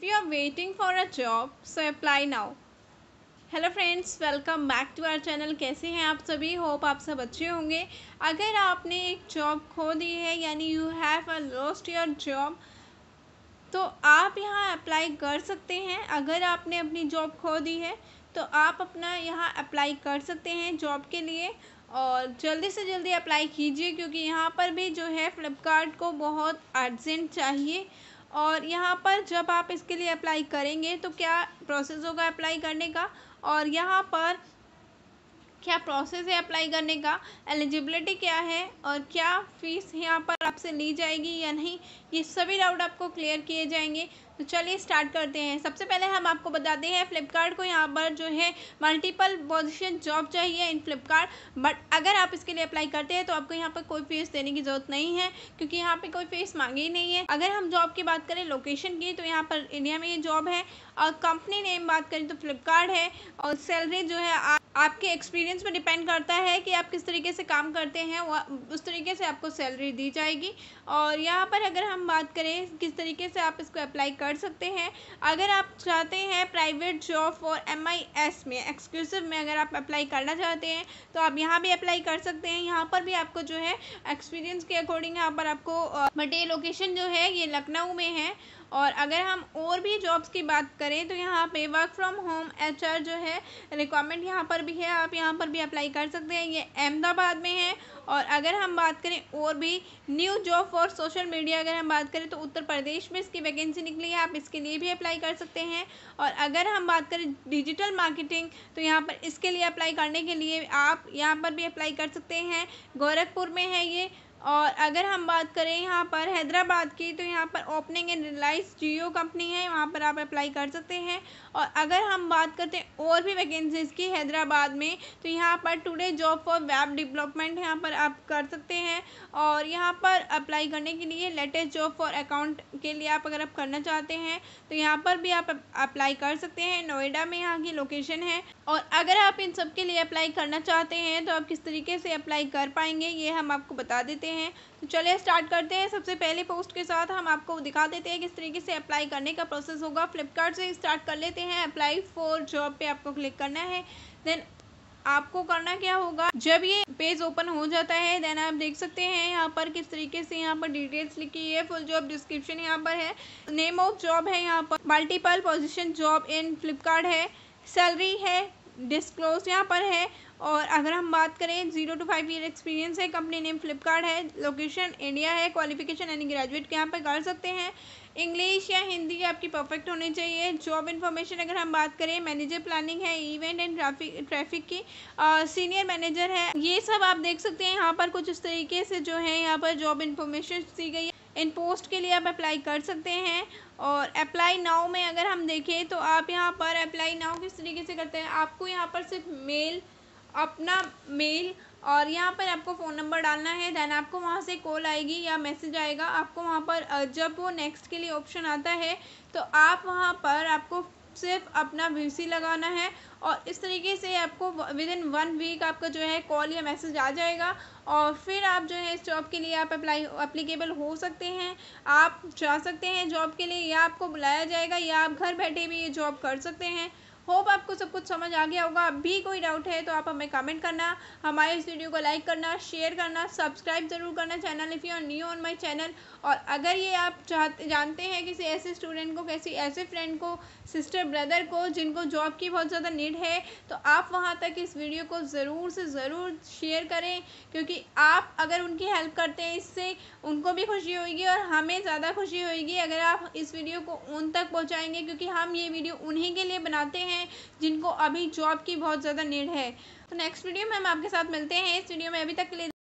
if you are waiting for a job so apply now hello friends welcome back to our channel कैसे हैं आप सभी hope आप सब अच्छे होंगे अगर आपने एक जॉब खो दी है यानी you have a lost your job तो आप यहाँ अप्लाई कर सकते हैं अगर आपने अपनी जॉब खो दी है तो आप अपना यहाँ अप्लाई कर सकते हैं जॉब के लिए और जल्दी से जल्दी अप्लाई कीजिए क्योंकि यहाँ पर भी जो है फ्लिपकार्ट को बहुत अर्जेंट चाहिए और यहाँ पर जब आप इसके लिए अप्लाई करेंगे तो क्या प्रोसेस होगा अप्लाई करने का और यहाँ पर क्या प्रोसेस है अप्लाई करने का एलिजिबिलिटी क्या है और क्या फ़ीस यहाँ पर आपसे ली जाएगी या नहीं ये सभी डाउट आपको क्लियर किए जाएंगे तो चलिए स्टार्ट करते हैं सबसे पहले हम आपको बताते हैं फ्लिपकार्ट को यहाँ पर जो है मल्टीपल पोजिशन जॉब चाहिए इन फ्लिपकार्ट बट अगर आप इसके लिए अप्लाई करते हैं तो आपको यहाँ पर कोई फीस देने की ज़रूरत नहीं है क्योंकि यहाँ पर कोई फीस मांगी ही नहीं है अगर हम जॉब की बात करें लोकेशन की तो यहाँ पर इंडिया में ये जॉब है और कंपनी नेम बात करें तो फ्लिपकार्ट है और सैलरी जो है आप आपके एक्सपीरियंस पर डिपेंड करता है कि आप किस तरीके से काम करते हैं उस तरीके से आपको सैलरी दी जाएगी और यहाँ पर अगर हम बात करें किस तरीके से आप इसको अप्लाई कर सकते हैं अगर आप चाहते हैं प्राइवेट जॉब फॉर एम में एक्सक्लूसिव में अगर आप अप्लाई करना चाहते हैं तो आप यहाँ भी अप्लाई कर सकते हैं यहाँ पर भी आपको जो है एक्सपीरियंस के अकॉर्डिंग यहाँ पर आपको बट लोकेशन जो है ये लखनऊ में है और अगर हम और भी जॉब्स की बात करें तो यहाँ पे वर्क फ्रॉम होम एचआर जो है रिक्वायरमेंट यहाँ पर भी है आप यहाँ पर भी अप्लाई कर सकते हैं ये अहमदाबाद में है और अगर हम बात करें और भी new job for social media अगर हम बात करें तो उत्तर प्रदेश में इसकी वैकेंसी निकली है आप इसके लिए भी अप्लाई कर सकते हैं और अगर हम बात करें डिजिटल मार्केटिंग तो यहाँ पर इसके लिए अप्लाई करने के लिए आप यहाँ पर भी अप्लाई कर सकते हैं गोरखपुर में है ये और अगर हम बात करें यहाँ पर हैदराबाद की तो यहाँ पर opening and Reliance Jio company है वहाँ पर आप अप्लाई कर सकते हैं और अगर हम बात करते हैं और भी वैकेंसीज़ की हैदराबाद में तो यहाँ पर today job for web development यहाँ पर आप कर सकते हैं और यहाँ पर अप्लाई करने के लिए लेटेस्ट जॉब फॉर अकाउंट के लिए आप अगर आप करना चाहते हैं तो यहाँ पर भी आप अप्लाई कर सकते हैं नोएडा में यहाँ की लोकेशन है और अगर आप इन सब के लिए अप्लाई करना चाहते हैं तो आप किस तरीके से अप्लाई कर पाएंगे ये हम आपको बता देते हैं करते हैं तो चलिए स्टार्ट करते हैं सबसे पहले पोस्ट के साथ हम आपको दिखा देते हैं किस तरीके से अप्लाई करने का प्रोसेस होगा फ्लिपकार्ट से स्टार्ट कर लेते हैं अप्लाई फॉर जॉब पे आपको क्लिक करना है देन आपको करना क्या होगा जब ये पेज ओपन हो जाता है देन आप देख सकते हैं यहाँ पर किस तरीके से यहाँ पर डिटेल्स लिखी है फुल जॉब डिस्क्रिप्शन यहाँ पर है नेम ऑफ जॉब है यहाँ पर multiple position job in Flipkart है सैलरी है डिस्क्लोज यहाँ पर है और अगर हम बात करें zero to five year experience है कंपनी नेम फ्लिपकार्ट है लोकेशन इंडिया है क्वालिफिकेशन यानी ग्रेजुएट यहाँ पर कर सकते हैं इंग्लिश या हिंदी आपकी परफेक्ट होनी चाहिए जॉब इन्फॉर्मेशन अगर हम बात करें मैनेजर प्लानिंग है इवेंट एंड ट्रैफिक ट्रैफिक की सीनियर मैनेजर है ये सब आप देख सकते हैं यहाँ पर कुछ इस तरीके से जो है यहाँ पर जॉब इन्फॉर्मेशन दी गई है इन पोस्ट के लिए आप अप्लाई कर सकते हैं और अप्लाई नाव में अगर हम देखें तो आप यहाँ पर अप्लाई नाव किस तरीके से करते हैं आपको यहाँ पर सिर्फ मेल अपना मेल और यहाँ पर आपको फ़ोन नंबर डालना है देन आपको वहाँ से कॉल आएगी या मैसेज आएगा आपको वहाँ पर जब वो नेक्स्ट के लिए ऑप्शन आता है तो आप वहाँ पर आपको सिर्फ अपना वी लगाना है और इस तरीके से आपको विद इन वन वीक आपका जो है कॉल या मैसेज आ जाएगा और फिर आप जो है इस जॉब के लिए आप अप्लाई अप्लीकेबल हो सकते हैं आप जा सकते हैं जॉब के लिए या आपको बुलाया जाएगा या आप घर बैठे भी ये जॉब कर सकते हैं होप आपको सब कुछ समझ आ गया होगा अभी कोई डाउट है तो आप हमें कमेंट करना हमारे इस वीडियो को लाइक करना शेयर करना सब्सक्राइब ज़रूर करना channel if you are new on my channel और अगर ये आप चाहते जानते हैं किसी ऐसे स्टूडेंट को किसी ऐसे फ्रेंड को सिस्टर ब्रदर को जिनको जॉब की बहुत ज़्यादा नीड है तो आप वहाँ तक इस वीडियो को ज़रूर से ज़रूर शेयर करें क्योंकि आप अगर उनकी हेल्प करते हैं इससे उनको भी खुशी होगी और हमें ज़्यादा खुशी होगी अगर आप इस वीडियो को उन तक पहुँचाएँगे क्योंकि हम ये वीडियो उन्हीं के लिए बनाते हैं हैं जिनको अभी जॉब की बहुत ज़्यादा नीड है तो नेक्स्ट वीडियो में हम आपके साथ मिलते हैं इस वीडियो में अभी तक के लिए